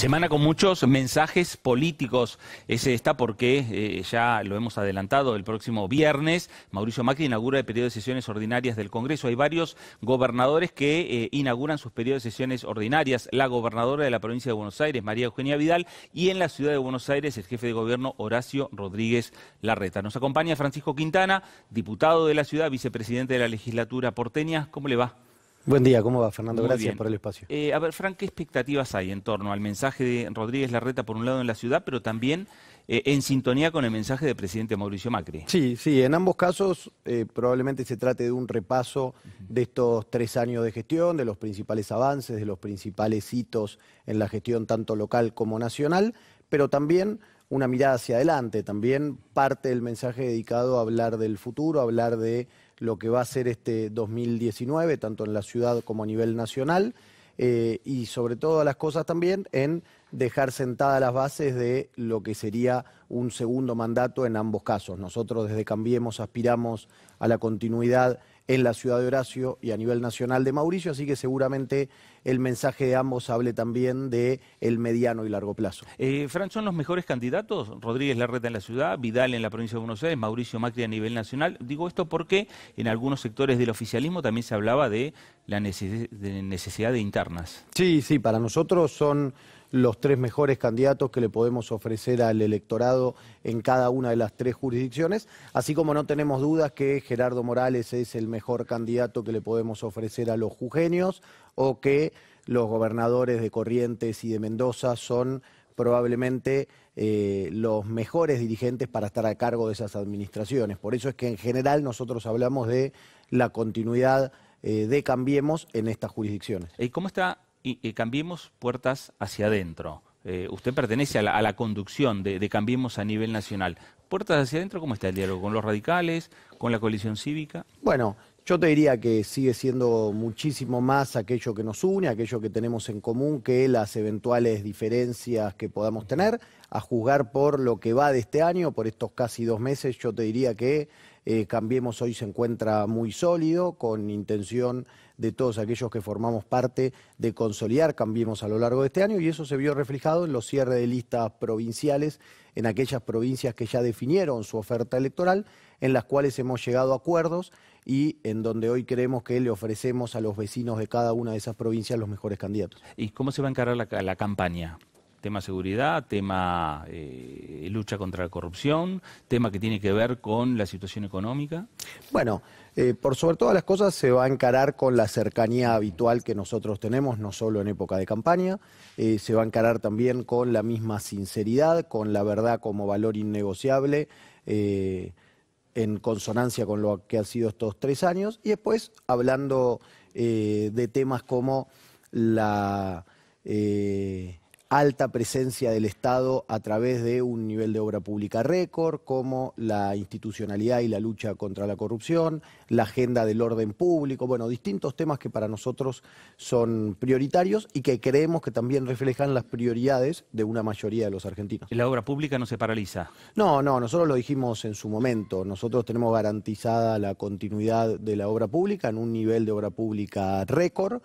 Semana con muchos mensajes políticos. Ese está porque eh, ya lo hemos adelantado el próximo viernes. Mauricio Macri inaugura el periodo de sesiones ordinarias del Congreso. Hay varios gobernadores que eh, inauguran sus periodos de sesiones ordinarias. La gobernadora de la provincia de Buenos Aires, María Eugenia Vidal, y en la ciudad de Buenos Aires, el jefe de gobierno, Horacio Rodríguez Larreta. Nos acompaña Francisco Quintana, diputado de la ciudad, vicepresidente de la legislatura porteña. ¿Cómo le va? Buen día, ¿cómo va Fernando? Gracias por el espacio. Eh, a ver, Frank, ¿qué expectativas hay en torno al mensaje de Rodríguez Larreta, por un lado, en la ciudad, pero también eh, en sintonía con el mensaje del presidente Mauricio Macri? Sí, sí, en ambos casos eh, probablemente se trate de un repaso de estos tres años de gestión, de los principales avances, de los principales hitos en la gestión tanto local como nacional, pero también una mirada hacia adelante, también parte del mensaje dedicado a hablar del futuro, a hablar de lo que va a ser este 2019, tanto en la ciudad como a nivel nacional, eh, y sobre todo las cosas también en dejar sentadas las bases de lo que sería un segundo mandato en ambos casos. Nosotros desde Cambiemos aspiramos a la continuidad en la ciudad de Horacio y a nivel nacional de Mauricio, así que seguramente el mensaje de ambos hable también de el mediano y largo plazo. Eh, Fran, ¿son los mejores candidatos? Rodríguez Larreta en la ciudad, Vidal en la provincia de Buenos Aires, Mauricio Macri a nivel nacional. Digo esto porque en algunos sectores del oficialismo también se hablaba de la necesidad de internas. Sí, sí, para nosotros son los tres mejores candidatos que le podemos ofrecer al electorado en cada una de las tres jurisdicciones, así como no tenemos dudas que Gerardo Morales es el mejor candidato que le podemos ofrecer a los jujeños o que los gobernadores de Corrientes y de Mendoza son probablemente eh, los mejores dirigentes para estar a cargo de esas administraciones. Por eso es que en general nosotros hablamos de la continuidad eh, de Cambiemos en estas jurisdicciones. ¿Y cómo está y, eh, Cambiemos Puertas hacia adentro. Eh, usted pertenece a la, conducción de, Cambiemos a nivel nacional. ¿Puertas hacia adentro cómo está el diálogo? ¿Con los radicales? ¿Con la coalición cívica? Bueno, yo te diría que sigue siendo muchísimo más aquello que nos une, aquello que tenemos en común, que las eventuales diferencias que podamos tener. A juzgar por lo que va de este año, por estos casi dos meses, yo te diría que eh, Cambiemos hoy se encuentra muy sólido, con intención de todos aquellos que formamos parte de consolidar Cambiemos a lo largo de este año y eso se vio reflejado en los cierres de listas provinciales, en aquellas provincias que ya definieron su oferta electoral, en las cuales hemos llegado a acuerdos y en donde hoy creemos que le ofrecemos a los vecinos de cada una de esas provincias los mejores candidatos. ¿Y cómo se va a encarar la, campaña? tema seguridad, tema eh, lucha contra la corrupción, tema que tiene que ver con la situación económica? Bueno, eh, por sobre todas las cosas se va a encarar con la cercanía habitual que nosotros tenemos, no solo en época de campaña, eh, se va a encarar también con la misma sinceridad, con la verdad como valor innegociable en consonancia con lo que han sido estos tres años, y después hablando eh, de temas como la eh, alta presencia del Estado a través de un nivel de obra pública récord, como la institucionalidad y la lucha contra la corrupción, la agenda del orden público, bueno, distintos temas que para nosotros son prioritarios y que creemos que también reflejan las prioridades de una mayoría de los argentinos. ¿La obra pública no se paraliza? No, no, nosotros lo dijimos en su momento, nosotros tenemos garantizada la continuidad de la obra pública en un nivel de obra pública récord.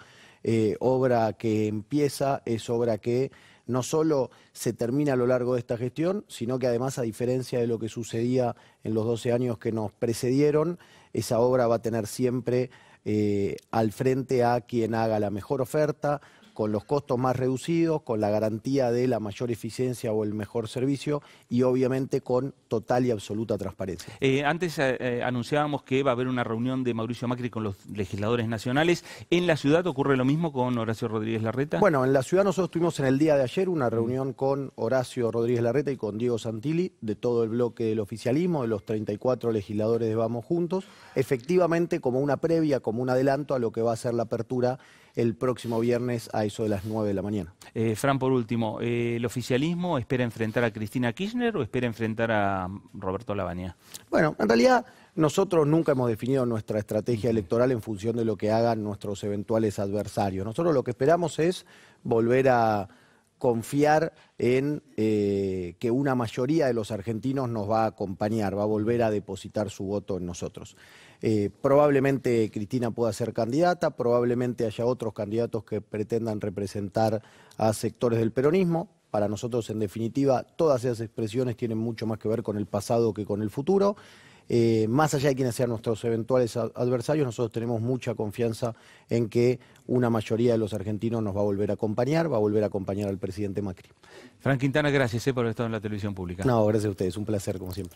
Eh, obra que empieza es obra que no solo se termina a lo largo de esta gestión, sino que además, a diferencia de lo que sucedía en los 12 años que nos precedieron, esa obra va a tener siempre eh, al frente a quien haga la mejor oferta, con los costos más reducidos, con la garantía de la mayor eficiencia o el mejor servicio y obviamente con total y absoluta transparencia. Eh, antes eh, eh, anunciábamos que va a haber una reunión de Mauricio Macri con los legisladores nacionales. ¿En la ciudad ocurre lo mismo con Horacio Rodríguez Larreta? Bueno, en la ciudad nosotros tuvimos en el día de ayer una reunión con Horacio Rodríguez Larreta y con Diego Santilli de todo el bloque del oficialismo, de los 34 legisladores de Vamos Juntos, efectivamente como una previa, como un adelanto a lo que va a ser la apertura el próximo viernes a eso de las 9 de la mañana. Eh, Fran, por último, eh, ¿el oficialismo espera enfrentar a Cristina Kirchner o espera enfrentar a Roberto Labaña? Bueno, en realidad nosotros nunca hemos definido nuestra estrategia electoral en función de lo que hagan nuestros eventuales adversarios. Nosotros lo que esperamos es volver a confiar en eh, que una mayoría de los argentinos nos va a acompañar, va a volver a depositar su voto en nosotros. Eh, probablemente Cristina pueda ser candidata, probablemente haya otros candidatos que pretendan representar a sectores del peronismo. Para nosotros, en definitiva, todas esas expresiones tienen mucho más que ver con el pasado que con el futuro. Eh, más allá de quienes sean nuestros eventuales adversarios, nosotros tenemos mucha confianza en que una mayoría de los argentinos nos va a volver a acompañar, va a volver a acompañar al presidente Macri. Frank Quintana, gracias eh, por estado en la televisión pública. No, gracias a ustedes, un placer como siempre.